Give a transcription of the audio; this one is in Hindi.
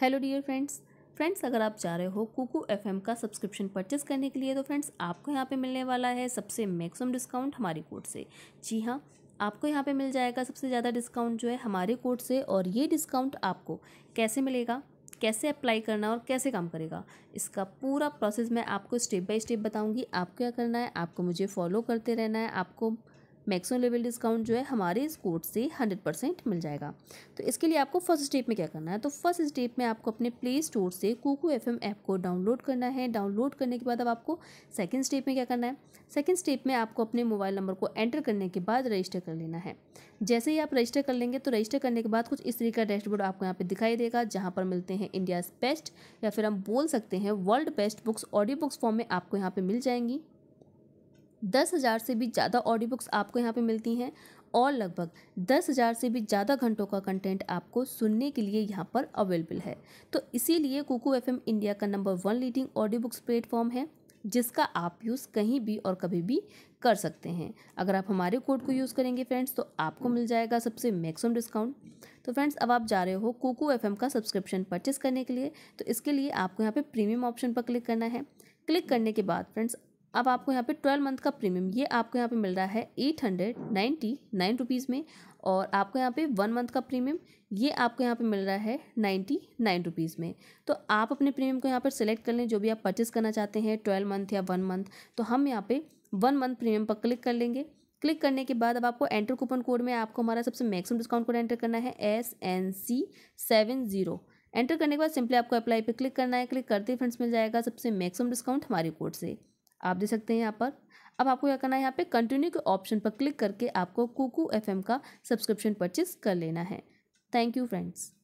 हेलो डियर फ्रेंड्स फ्रेंड्स अगर आप चाह रहे हो कुकू एफएम का सब्सक्रिप्शन परचेस करने के लिए तो फ्रेंड्स आपको यहाँ पे मिलने वाला है सबसे मैक्सिमम डिस्काउंट हमारे कोड से जी हाँ आपको यहाँ पे मिल जाएगा सबसे ज़्यादा डिस्काउंट जो है हमारे कोड से और ये डिस्काउंट आपको कैसे मिलेगा कैसे अप्लाई करना और कैसे काम करेगा इसका पूरा प्रोसेस मैं आपको स्टेप बाय स्टेप बताऊँगी आपको क्या करना है आपको मुझे फॉलो करते रहना है आपको मैक्सिमम लेवल डिस्काउंट जो है हमारे इस कोड से हंड्रेड परसेंट मिल जाएगा तो इसके लिए आपको फर्स्ट स्टेप में क्या करना है तो फर्स्ट स्टेप में आपको अपने प्ले स्टोर से कोको एफ ऐप को डाउनलोड करना है डाउनलोड करने के बाद अब आपको सेकेंड स्टेप में क्या करना है सेकेंड स्टेप में आपको अपने मोबाइल नंबर को एंटर करने के बाद रजिस्टर कर लेना है जैसे ही आप रजिस्टर कर लेंगे तो रजिस्टर करने के बाद कुछ इस तरीके का डैशबोर्ड आपको यहाँ पे दिखाई देगा जहाँ पर मिलते हैं इंडियाज़ बेस्ट या फिर हम बोल सकते हैं world best books audio books form में आपको यहाँ पे मिल जाएंगी दस हज़ार से भी ज़्यादा ऑडियो बुक्स आपको यहाँ पे मिलती हैं और लगभग दस हज़ार से भी ज़्यादा घंटों का कंटेंट आपको सुनने के लिए यहाँ पर अवेलेबल है तो इसीलिए कुकू एफ इंडिया का number one leading audio books platform है जिसका आप यूज़ कहीं भी और कभी भी कर सकते हैं अगर आप हमारे कोड को यूज़ करेंगे फ्रेंड्स तो आपको मिल जाएगा सबसे मैक्सिमम डिस्काउंट तो फ्रेंड्स अब आप जा रहे हो कोको एफ का सब्सक्रिप्शन परचेस करने के लिए तो इसके लिए आपको यहाँ पे प्रीमियम ऑप्शन पर क्लिक करना है क्लिक करने के बाद फ्रेंड्स अब आपको यहाँ पे ट्वेल्व मंथ का प्रीमियम ये आपको यहाँ पे मिल रहा है eight hundred ninety nine rupees में और आपको यहाँ पे वन मंथ का प्रीमियम ये आपको यहाँ पे मिल रहा है नाइन्टी नाइन रुपीज़ में तो आप अपने प्रीमियम को यहाँ पर सिलेक्ट कर लें जो भी आप परचेज करना चाहते हैं ट्वेल्व मंथ या वन मंथ तो हम यहाँ पर वन मंथ प्रीमियम पर क्लिक कर लेंगे क्लिक करने के बाद अब आपको एंटर कूपन कोड में आपको हमारा सबसे मैक्सिमम डिस्काउंट कोड एंटर करना है S N C seven zero enter करने के बाद सिंपली आपको अप्लाई पे क्लिक करना है क्लिक करते ही फ्रेंड्स मिल जाएगा सबसे मैक्सिमम डिस्काउंट हमारे कोड से आप दे सकते हैं यहाँ पर अब आपको क्या करना है यहाँ पे कंटिन्यू के ऑप्शन पर क्लिक करके आपको कुकू एफएम का सब्सक्रिप्शन परचेज कर लेना है थैंक यू फ्रेंड्स